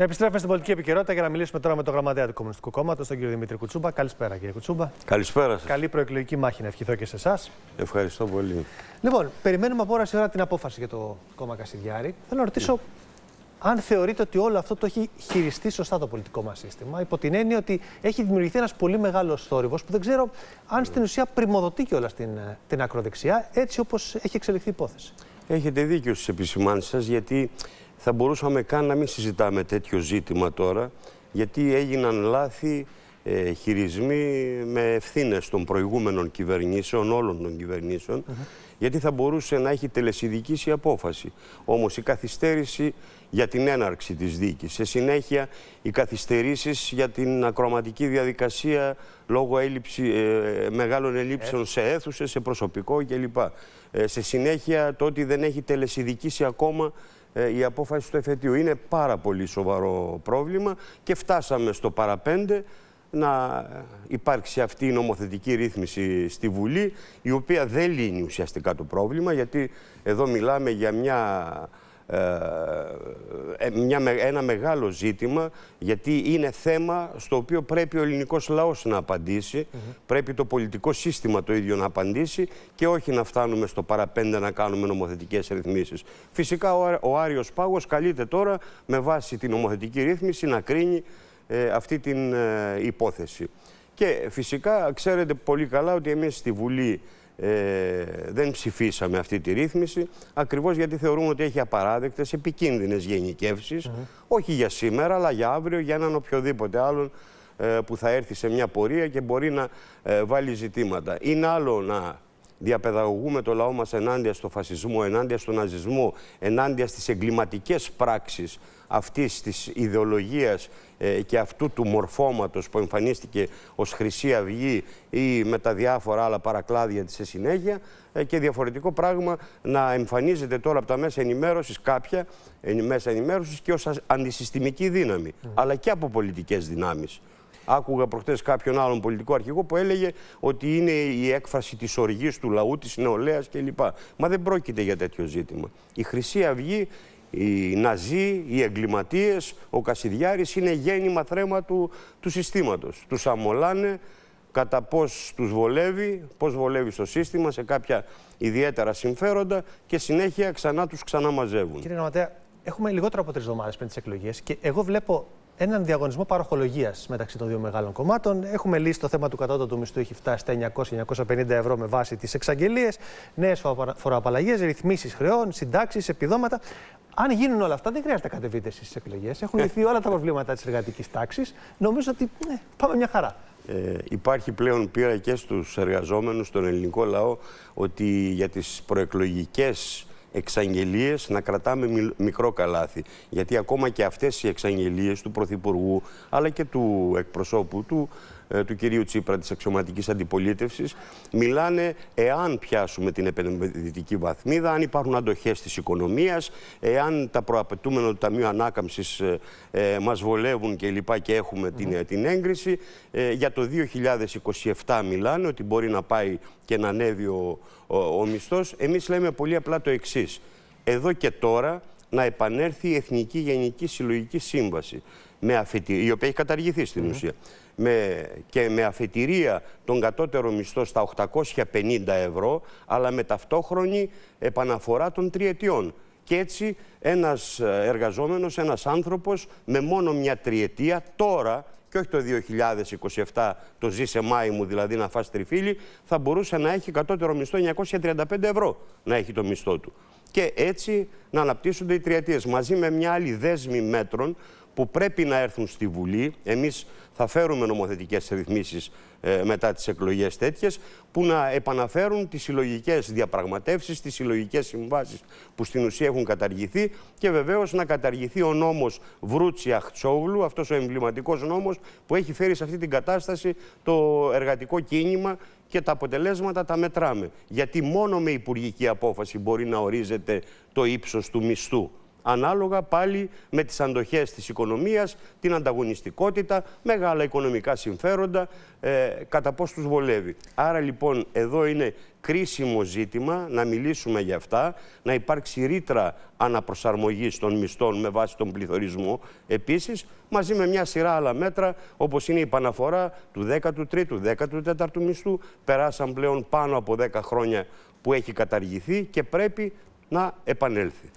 Επιστρέφουμε στην πολιτική επικαιρότητα για να μιλήσουμε τώρα με τον γραμματέα του Κομμουνιστικού Κόμματος, τον κύριο Δημήτρη Κουτσούμπα. Καλησπέρα, κύριε Κουτσούμπα. Καλησπέρα σας. Καλή προεκλογική μάχη να ευχηθώ και σε εσάς. Ευχαριστώ πολύ. Λοιπόν, περιμένουμε από ώρα σε ώρα την απόφαση για το κόμμα Κασιδιάρη. Θέλω να ρωτήσω αν θεωρείτε ότι όλο αυτό το έχει χειριστεί σωστά το πολιτικό μας σύστημα, υπό την έννοια ότι έχει δημιουργηθεί ένας πολύ μεγάλος θόρυβος που δεν ξέρω αν στην ουσία πρημοδοτεί κιόλας την, ε, την ακροδεξιά, έτσι όπως έχει εξελιχθεί η υπόθεση. Έχετε δίκιο στις επισημάνσεις σας, γιατί θα μπορούσαμε καν να μην συζητάμε τέτοιο ζήτημα τώρα, γιατί έγιναν λάθη, ε, χειρισμοί με ευθύνες των προηγούμενων κυβερνήσεων, όλων των κυβερνήσεων, γιατί θα μπορούσε να έχει τελεσυδικήσει η απόφαση. Όμως η καθυστέρηση για την έναρξη της δίκης, σε συνέχεια οι καθυστερήσεις για την ακροματική διαδικασία λόγω ε, μεγάλων ελλείψεων σε αίθουσες, σε προσωπικό κλπ. Ε, σε συνέχεια το ότι δεν έχει τελεσυδικήσει ακόμα ε, η απόφαση του εφετείου. Είναι πάρα πολύ σοβαρό πρόβλημα και φτάσαμε στο παραπέντε να υπάρξει αυτή η νομοθετική ρύθμιση στη Βουλή, η οποία δεν λύνει ουσιαστικά το πρόβλημα, γιατί εδώ μιλάμε για μια ε, ε, μια, ένα μεγάλο ζήτημα γιατί είναι θέμα στο οποίο πρέπει ο ελληνικός λαός να απαντήσει, πρέπει το πολιτικό σύστημα το ίδιο να απαντήσει και όχι να φτάνουμε στο παραπέντε να κάνουμε νομοθετικές ρυθμίσεις. Φυσικά ο, ο Άριος Πάγος καλείται τώρα με βάση την νομοθετική ρύθμιση να κρίνει ε, αυτή την υπόθεση. Και φυσικά ξέρετε πολύ καλά ότι εμείς στη Βουλή ε, δεν ψηφίσαμε αυτή τη ρύθμιση ακριβώς γιατί θεωρούμε ότι έχει απαράδεκτες επικίνδυνες γενικεύσεις όχι για σήμερα αλλά για αύριο για έναν οποιοδήποτε άλλον ε, που θα έρθει σε μια πορεία και μπορεί να ε, βάλει ζητήματα. Είναι άλλο να διαπαιδαγωγούμε το λαό μας ενάντια στο φασισμό, ενάντια στον ναζισμό, ενάντια στις εγκληματικές πράξεις αυτής της ιδεολογίας ε, και αυτού του μορφώματος που εμφανίστηκε ως Χρυσή Αυγή ή με τα διάφορα άλλα παρακλάδια της σε συνέχεια ε, και διαφορετικό πράγμα να εμφανίζεται τώρα από τα μέσα ενημέρωσης κάποια μέσα ενημέρωσης και ως αντισυστημική δύναμη, αλλά και από πολιτικές δυνάμεις. Άκουγα προχτέ κάποιον άλλον πολιτικό αρχηγό που έλεγε ότι είναι η έκφραση της οργής του λαού, της νεολαίας κλπ. Μα δεν πρόκειται για τέτοιο ζήτημα. Η Χρυσή Αυγή οι Ναζί, οι εγκληματίες, ο Κασιδιάρης είναι γέννημα θρέμα του, του συστήματος. Τους αμολάνε κατά πώς τους βολεύει, πώς βολεύει στο σύστημα σε κάποια ιδιαίτερα συμφέροντα και συνέχεια ξανά τους ξαναμαζεύουν. Κύριε Νοματέα, έχουμε λιγότερο από τρεις εβδομάδες πριν τις εκλογές και εγώ βλέπω έναν διαγωνισμό παροχολογίας μεταξύ των δύο μεγάλων κομμάτων. Έχουμε λύσει το θέμα του κατώτατου μισθού, έχει φτάσει στα 900-950 ευρώ με βάση τις εξαγγελίες, νέες φοροαπαλλαγές, ρυθμίσεις χρεών, συντάξεις, επιδόματα. Αν γίνουν όλα αυτά, δεν χρειάζεται να κατεβείτε στι εκλογές. Έχουν ε. λυθεί όλα τα προβλήματα της εργατικής τάξης. Νομίζω ότι ναι, πάμε μια χαρά. Ε, υπάρχει πλέον πείρα και στους εργαζόμενους, στον ελληνικό λαό, ότι για τις προεκλογικές εξαγγελίες να κρατάμε μικρό καλάθι. Γιατί ακόμα και αυτές οι εξαγγελίες του Πρωθυπουργού αλλά και του εκπροσώπου του ε, του κυρίου Τσίπρα της αξιωματικής αντιπολίτευσης μιλάνε εάν πιάσουμε την επενδυτική βαθμίδα, αν υπάρχουν αντοχές της οικονομίας, εάν τα προαπαιτούμενα του Ταμείου Ανάκαμψης ε, ε μας βολεύουν και και έχουμε την, έγκριση. Ε, για το 2027 μιλάνε ότι μπορεί να πάει και να ανέβει ο, ο, ο μισθός. Εμείς λέμε πολύ απλά το εξής. Εδώ και τώρα να επανέλθει η Εθνική Γενική Συλλογική Σύμβαση με η οποία έχει καταργηθεί στην ναι. ουσία, με, και με αφετηρία τον κατώτερο μισθό στα 850 ευρώ, αλλά με ταυτόχρονη επαναφορά των τριετιών. Και έτσι ένας ε, εργαζόμενος, ένας άνθρωπος με μόνο μια τριετία τώρα και όχι το 2027 το ζήσε μάη μου δηλαδή να φας τριφύλι θα μπορούσε να έχει κατώτερο μισθό 935 ευρώ να έχει το μισθό του. Και έτσι να αναπτύσσονται οι τριετίες μαζί με μια άλλη δέσμη μέτρων που πρέπει να έρθουν στη Βουλή. Εμείς θα φέρουμε νομοθετικές ρυθμίσεις ε, μετά τις εκλογές τέτοιες που να επαναφέρουν τις συλλογικές διαπραγματεύσεις, τις συλλογικές συμβάσεις που στην ουσία έχουν καταργηθεί και βεβαίως να καταργηθεί ο νόμος Βρούτσια Χτσόγλου, αυτός ο εμβληματικός νόμος που έχει φέρει σε αυτή την κατάσταση το εργατικό κίνημα και τα αποτελέσματα τα μετράμε. Γιατί μόνο με υπουργική απόφαση μπορεί να ορίζεται το ύψος του μισθού ανάλογα πάλι με τις αντοχές της οικονομίας, την ανταγωνιστικότητα, μεγάλα οικονομικά συμφέροντα, ε, κατά πώς τους βολεύει. Άρα λοιπόν εδώ είναι κρίσιμο ζήτημα να μιλήσουμε για αυτά, να υπάρξει ρήτρα αναπροσαρμογής των μισθών με βάση τον πληθωρισμό επίσης, μαζί με μια σειρά άλλα μέτρα όπως είναι η επαναφορά του 13ου, 14ου μισθού, περάσαν πλέον πάνω από 10 χρόνια που έχει καταργηθεί και πρέπει να επανέλθει.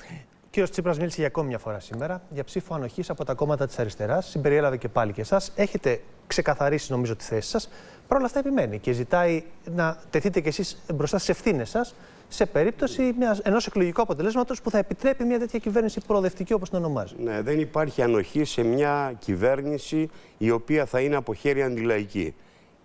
Κύριος Τσίπρας μίλησε για ακόμη μια φορά σήμερα για ψήφο ανοχής από τα κόμματα της αριστεράς. Συμπεριέλαβε και πάλι και εσάς. Έχετε ξεκαθαρίσει, νομίζω, τη θέση σας. Παρ' όλα αυτά, επιμένει και ζητάει να τεθείτε κι εσείς μπροστά στις ευθύνες σας σε περίπτωση ενός εκλογικού αποτελέσματος που θα επιτρέπει μια τέτοια κυβέρνηση προοδευτική, όπως την ονομάζει. Ναι, δεν υπάρχει ανοχή σε μια κυβέρνηση η οποία θα είναι από χέρι αντιλαϊκή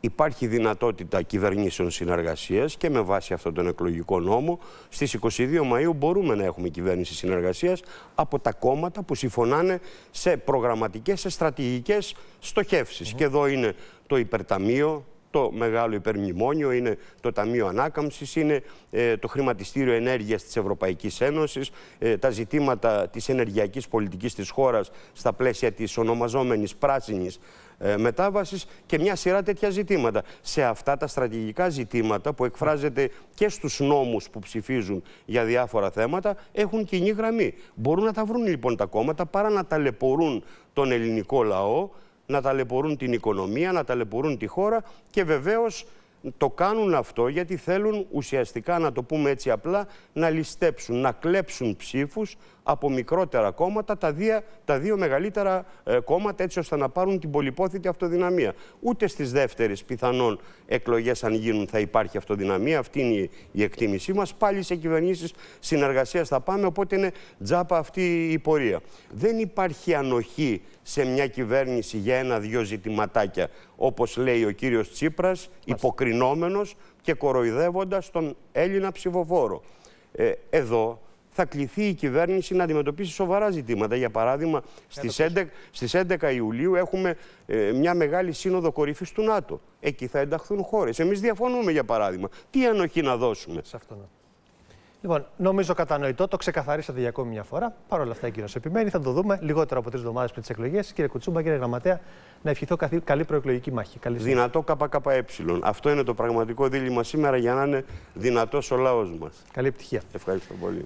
υπάρχει δυνατότητα κυβερνήσεων συνεργασίας και με βάση αυτόν τον εκλογικό νόμο στις 22 Μαΐου μπορούμε να έχουμε κυβέρνηση συνεργασίας από τα κόμματα που συμφωνάνε σε προγραμματικές, σε στρατηγικές στοχεύσεις. Και εδώ είναι το υπερταμείο, το μεγάλο υπερμνημόνιο, είναι το Ταμείο Ανάκαμψης, είναι ε, το Χρηματιστήριο Ενέργειας της Ευρωπαϊκής Ένωσης, ε, τα ζητήματα της ενεργειακής πολιτικής της χώρας στα πλαίσια της ονομαζόμενης πράσινης ε, μετάβασης και μια σειρά τέτοια ζητήματα. Σε αυτά τα στρατηγικά ζητήματα που εκφράζεται και στους νόμους που ψηφίζουν για διάφορα θέματα έχουν κοινή γραμμή. Μπορούν να τα βρουν λοιπόν τα κόμματα παρά να ταλαιπωρούν τον ελληνικό λαό να ταλαιπωρούν την οικονομία, να ταλαιπωρούν τη χώρα και βεβαίως το κάνουν αυτό γιατί θέλουν ουσιαστικά, να το πούμε έτσι απλά, να ληστέψουν, να κλέψουν ψήφους από μικρότερα κόμματα, τα, δύο, τα δύο μεγαλύτερα ε, κόμματα έτσι ώστε να πάρουν την πολυπόθητη αυτοδυναμία. Ούτε στις δεύτερες πιθανόν εκλογές αν γίνουν θα υπάρχει αυτοδυναμία, αυτή είναι η, εκτίμησή μας. Πάλι σε κυβερνήσεις συνεργασίας θα πάμε, οπότε είναι τζάπα αυτή η πορεία. Δεν υπάρχει ανοχή σε μια κυβέρνηση για ένα-δυο ζητηματάκια, όπως λέει ο κύριος Τσίπρας, υποκρινότητα και κοροϊδεύοντας τον Έλληνα ψηφοφόρο. Ε, εδώ θα κληθεί η κυβέρνηση να αντιμετωπίσει σοβαρά ζητήματα. Για παράδειγμα, στις 11, στις 11 Ιουλίου έχουμε ε, μια μεγάλη σύνοδο κορυφής του ΝΑΤΟ. Εκεί θα ενταχθούν χώρες. Εμείς διαφωνούμε, για παράδειγμα. Τι ανοχή να δώσουμε. Σε αυτό, Λοιπόν, νομίζω κατανοητό, το ξεκαθαρίσατε για ακόμη μια φορά. Παρ' όλα αυτά, εκείνο επιμένει. Θα το δούμε λιγότερο από τρεις εβδομάδες πριν τις εκλογές. Κύριε Κουτσούμπα, κύριε Γραμματέα, να ευχηθώ καλή προεκλογική μάχη. Καλή Δυνατό ΚΚΕ. Αυτό είναι το πραγματικό δίλημα σήμερα για να είναι δυνατός ο λαός μας. Καλή επιτυχία. Ευχαριστώ πολύ.